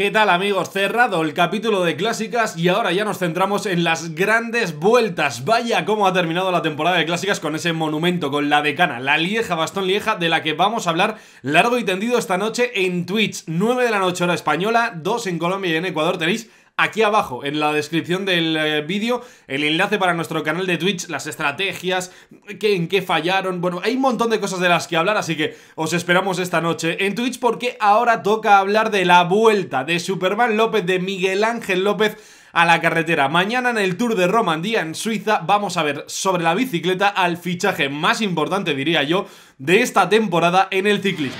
¿Qué tal amigos? Cerrado el capítulo de clásicas y ahora ya nos centramos en las grandes vueltas. Vaya cómo ha terminado la temporada de clásicas con ese monumento, con la decana, la Lieja Bastón Lieja, de la que vamos a hablar largo y tendido esta noche en Twitch. 9 de la noche hora española, 2 en Colombia y en Ecuador tenéis aquí abajo, en la descripción del eh, vídeo, el enlace para nuestro canal de Twitch, las estrategias, que, en qué fallaron. Bueno, hay un montón de cosas de las que hablar, así que os esperamos esta noche en Twitch porque ahora toca hablar de la vuelta de Superman López, de Miguel Ángel López a la carretera. Mañana en el Tour de Romandía en Suiza vamos a ver sobre la bicicleta al fichaje más importante, diría yo, de esta temporada en el ciclismo.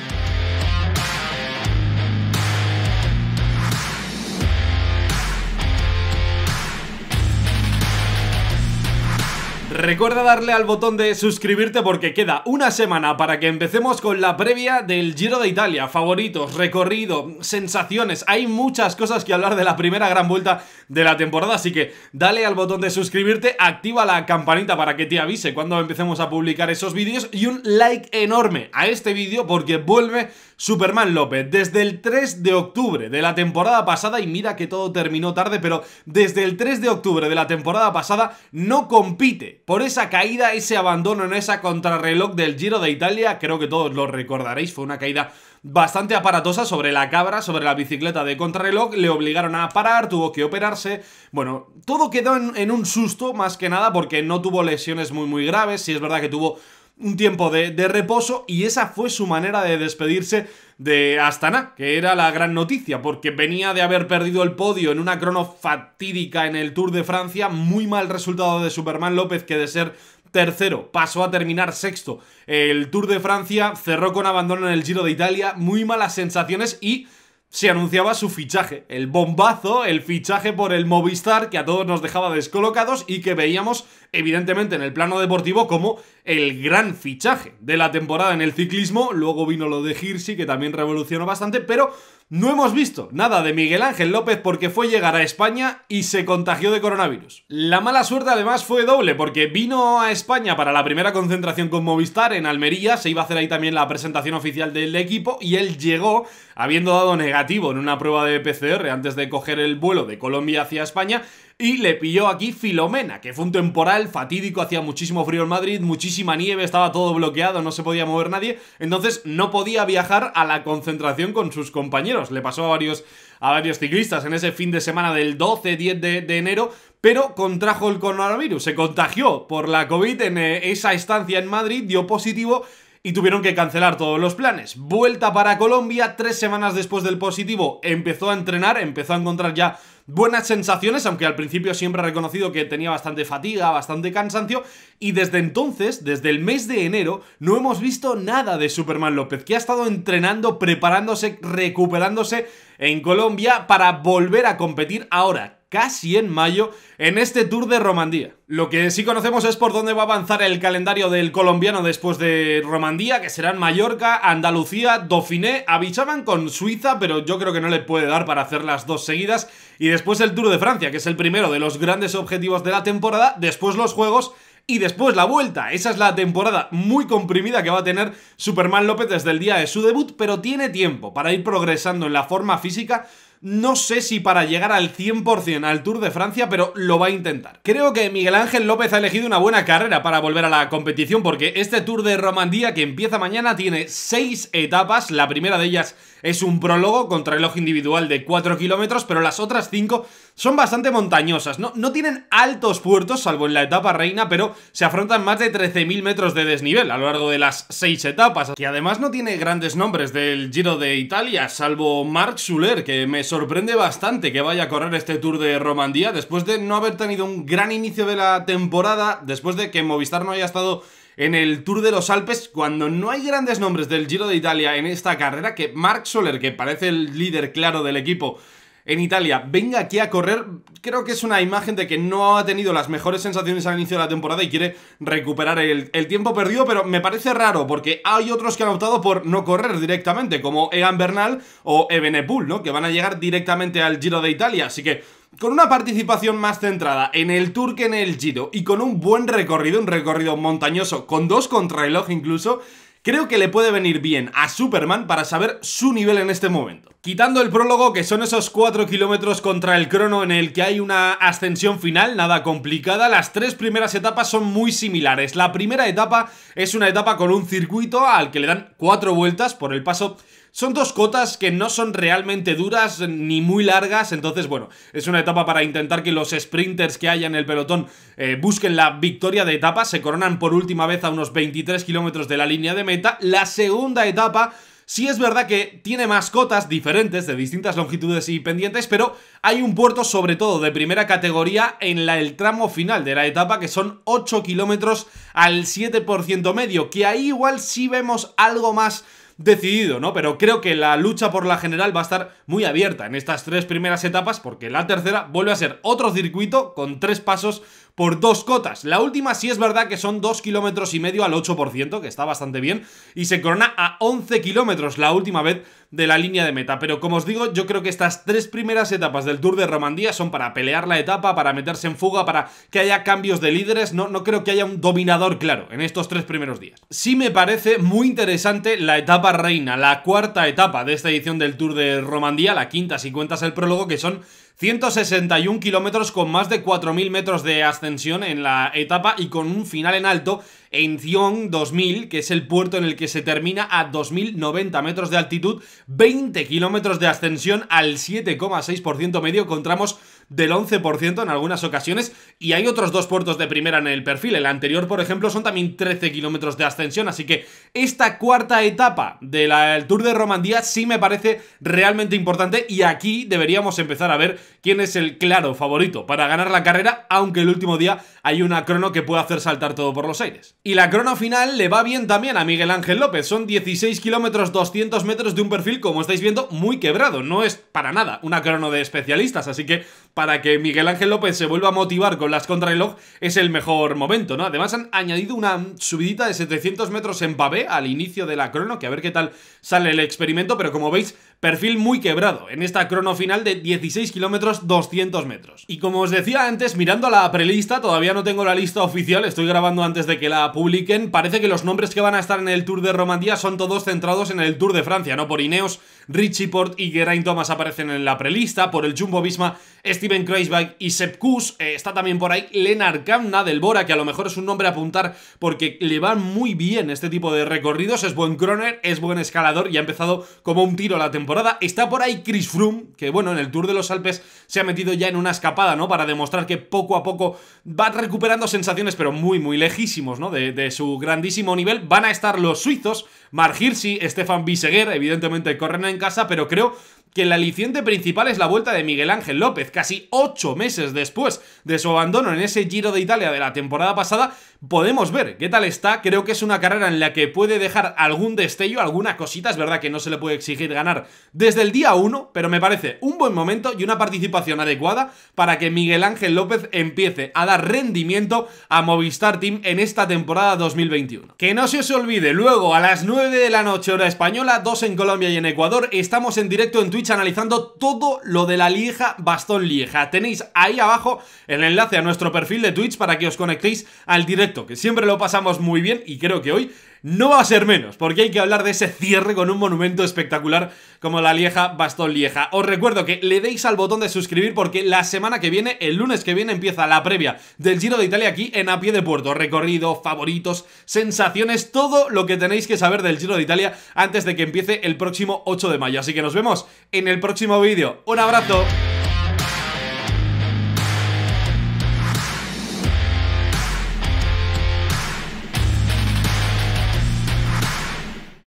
Recuerda darle al botón de suscribirte porque queda una semana para que empecemos con la previa del Giro de Italia. Favoritos, recorrido, sensaciones. Hay muchas cosas que hablar de la primera gran vuelta de la temporada, así que dale al botón de suscribirte, activa la campanita para que te avise cuando empecemos a publicar esos vídeos y un like enorme a este vídeo porque vuelve Superman López desde el 3 de octubre de la temporada pasada y mira que todo terminó tarde, pero desde el 3 de octubre de la temporada pasada no compite por esa caída, ese abandono en esa contrarreloj del Giro de Italia, creo que todos lo recordaréis, fue una caída bastante aparatosa sobre la cabra, sobre la bicicleta de contrarreloj, le obligaron a parar, tuvo que operarse, bueno, todo quedó en, un susto más que nada porque no tuvo lesiones muy muy graves, sí es verdad que tuvo un tiempo de, de reposo y esa fue su manera de despedirse de Astana, que era la gran noticia, porque venía de haber perdido el podio en una crono fatídica en el Tour de Francia, muy mal resultado de Superman López, que de ser tercero, pasó a terminar sexto. El Tour de Francia cerró con abandono en el Giro de Italia, muy malas sensaciones y se anunciaba su fichaje, el bombazo, el fichaje por el Movistar que a todos nos dejaba descolocados y que veíamos evidentemente en el plano deportivo como el gran fichaje de la temporada en el ciclismo, luego vino lo de Hirsi que también revolucionó bastante, pero no hemos visto nada de Miguel Ángel López porque fue llegar a España y se contagió de coronavirus. La mala suerte además fue doble porque vino a España para la primera concentración con Movistar en Almería, se iba a hacer ahí también la presentación oficial del equipo y él llegó habiendo dado negativo en una prueba de PCR antes de coger el vuelo de Colombia hacia España y le pilló aquí Filomena, que fue un temporal fatídico, hacía muchísimo frío en Madrid, muchísima nieve, estaba todo bloqueado, no se podía mover nadie, entonces no podía viajar a la concentración con sus compañeros. Le pasó a varios, a varios ciclistas en ese fin de semana del 12-10 de, enero, pero contrajo el coronavirus, se contagió por la COVID en eh, esa estancia en Madrid, dio positivo y tuvieron que cancelar todos los planes. Vuelta para Colombia, tres semanas después del positivo, empezó a entrenar, empezó a encontrar ya buenas sensaciones, aunque al principio siempre he reconocido que tenía bastante fatiga, bastante cansancio, y desde entonces, desde el mes de enero, no hemos visto nada de Superman López, que ha estado entrenando, preparándose, recuperándose en Colombia para volver a competir ahora, casi en mayo, en este Tour de Romandía. Lo que sí conocemos es por dónde va a avanzar el calendario del colombiano después de Romandía, que serán Mallorca, Andalucía, Dauphiné, avisaban con Suiza, pero yo creo que no le puede dar para hacer las dos seguidas, y después el Tour de Francia, que es el primero de los grandes objetivos de la temporada, después los Juegos y después la vuelta. Esa es la temporada muy comprimida que va a tener Superman López desde el día de su debut, pero tiene tiempo para ir progresando en la forma física no sé si para llegar al 100% al Tour de Francia, pero lo va a intentar. Creo que Miguel Ángel López ha elegido una buena carrera para volver a la competición, porque este Tour de Romandía que empieza mañana tiene 6 etapas. La primera de ellas es un prólogo contra reloj individual de 4 kilómetros, pero las otras 5 son bastante montañosas. No, no tienen altos puertos, salvo en la etapa reina, pero se afrontan más de 13.000 metros de desnivel a lo largo de las 6 etapas. Y además no tiene grandes nombres del Giro de Italia, salvo Marc Schuller, que me sorprende bastante que vaya a correr este Tour de Romandía después de no haber tenido un gran inicio de la temporada, después de que Movistar no haya estado en el Tour de los Alpes, cuando no hay grandes nombres del Giro de Italia en esta carrera, que Mark Soler, que parece el líder claro del equipo, en Italia venga aquí a correr, creo que es una imagen de que no ha tenido las mejores sensaciones al inicio de la temporada y quiere recuperar el, tiempo perdido, pero me parece raro porque hay otros que han optado por no correr directamente, como Egan Bernal o Pul, ¿no? Que van a llegar directamente al Giro de Italia, así que con una participación más centrada en el Tour que en el Giro y con un buen recorrido, un recorrido montañoso, con dos contrarreloj incluso, creo que le puede venir bien a Superman para saber su nivel en este momento. Quitando el prólogo, que son esos 4 kilómetros contra el crono en el que hay una ascensión final, nada complicada, las tres primeras etapas son muy similares. La primera etapa es una etapa con un circuito al que le dan 4 vueltas por el paso son dos cotas que no son realmente duras ni muy largas, entonces bueno, es una etapa para intentar que los sprinters que haya en el pelotón eh, busquen la victoria de etapa, se coronan por última vez a unos 23 kilómetros de la línea de meta. La segunda etapa Sí es verdad que tiene mascotas diferentes de distintas longitudes y pendientes, pero hay un puerto sobre todo de primera categoría en la, el tramo final de la etapa, que son 8 kilómetros al 7% medio, que ahí igual sí vemos algo más decidido, ¿no? Pero creo que la lucha por la general va a estar muy abierta en estas tres primeras etapas porque la tercera vuelve a ser otro circuito con tres pasos por dos cotas. La última sí es verdad que son dos kilómetros y medio al 8%, que está bastante bien, y se corona a 11 kilómetros la última vez de la línea de meta. Pero como os digo, yo creo que estas tres primeras etapas del Tour de Romandía son para pelear la etapa, para meterse en fuga, para que haya cambios de líderes. No, no creo que haya un dominador claro en estos tres primeros días. Sí me parece muy interesante la etapa reina, la cuarta etapa de esta edición del Tour de Romandía, la quinta si cuentas el prólogo, que son 161 kilómetros con más de 4.000 metros de ascensión en la etapa y con un final en alto en Zion 2000, que es el puerto en el que se termina a 2090 metros de altitud, 20 kilómetros de ascensión al 7,6% medio con tramos del 11% en algunas ocasiones y hay otros dos puertos de primera en el perfil. El anterior, por ejemplo, son también 13 kilómetros de ascensión, así que esta cuarta etapa del la Tour de Romandía sí me parece realmente importante y aquí deberíamos empezar a ver quién es el claro favorito para ganar la carrera, aunque el último día hay una crono que puede hacer saltar todo por los aires. Y la crono final le va bien también a Miguel Ángel López, son 16 kilómetros 200 metros de un perfil, como estáis viendo, muy quebrado, no es para nada una crono de especialistas, así que para que Miguel Ángel López se vuelva a motivar con las contrarreloj, es el mejor momento, ¿no? Además han añadido una subidita de 700 metros en pavé al inicio de la crono, que a ver qué tal sale el experimento, pero como veis, perfil muy quebrado en esta crono final de 16 kilómetros 200 metros. Y como os decía antes, mirando la prelista, todavía no tengo la lista oficial, estoy grabando antes de que la publiquen, parece que los nombres que van a estar en el Tour de Romandía son todos centrados en el Tour de Francia, ¿no? Por Ineos, Richie Port y Geraint Thomas aparecen en la prelista, por el Jumbo Visma, Steven Kreisberg y Sepp Kuss, eh, está también por ahí Lenar Kamna del Bora, que a lo mejor es un nombre a apuntar porque le van muy bien este tipo de recorridos, es buen croner, es buen escalador y ha empezado como un tiro la temporada. Está por ahí Chris Froome, que bueno, en el Tour de los Alpes se ha metido ya en una escapada, ¿no? Para demostrar que poco a poco va recuperando sensaciones, pero muy, muy lejísimos, ¿no? De, su grandísimo nivel. Van a estar los suizos, Mark Hirschi, Stefan Biseguer, evidentemente corren en casa, pero creo que el aliciente principal es la vuelta de Miguel Ángel López. Casi ocho meses después de su abandono en ese Giro de Italia de la temporada pasada, Podemos ver qué tal está. Creo que es una carrera en la que puede dejar algún destello, alguna cosita. Es verdad que no se le puede exigir ganar desde el día 1, pero me parece un buen momento y una participación adecuada para que Miguel Ángel López empiece a dar rendimiento a Movistar Team en esta temporada 2021. Que no se os olvide, luego a las 9 de la noche hora española, 2 en Colombia y en Ecuador, estamos en directo en Twitch analizando todo lo de la Lieja Bastón Lieja. Tenéis ahí abajo el enlace a nuestro perfil de Twitch para que os conectéis al directo que siempre lo pasamos muy bien y creo que hoy no va a ser menos, porque hay que hablar de ese cierre con un monumento espectacular como la Lieja Bastón Lieja. Os recuerdo que le deis al botón de suscribir porque la semana que viene, el lunes que viene, empieza la previa del Giro de Italia aquí en A Pie de Puerto. Recorrido, favoritos, sensaciones, todo lo que tenéis que saber del Giro de Italia antes de que empiece el próximo 8 de mayo. Así que nos vemos en el próximo vídeo. ¡Un abrazo!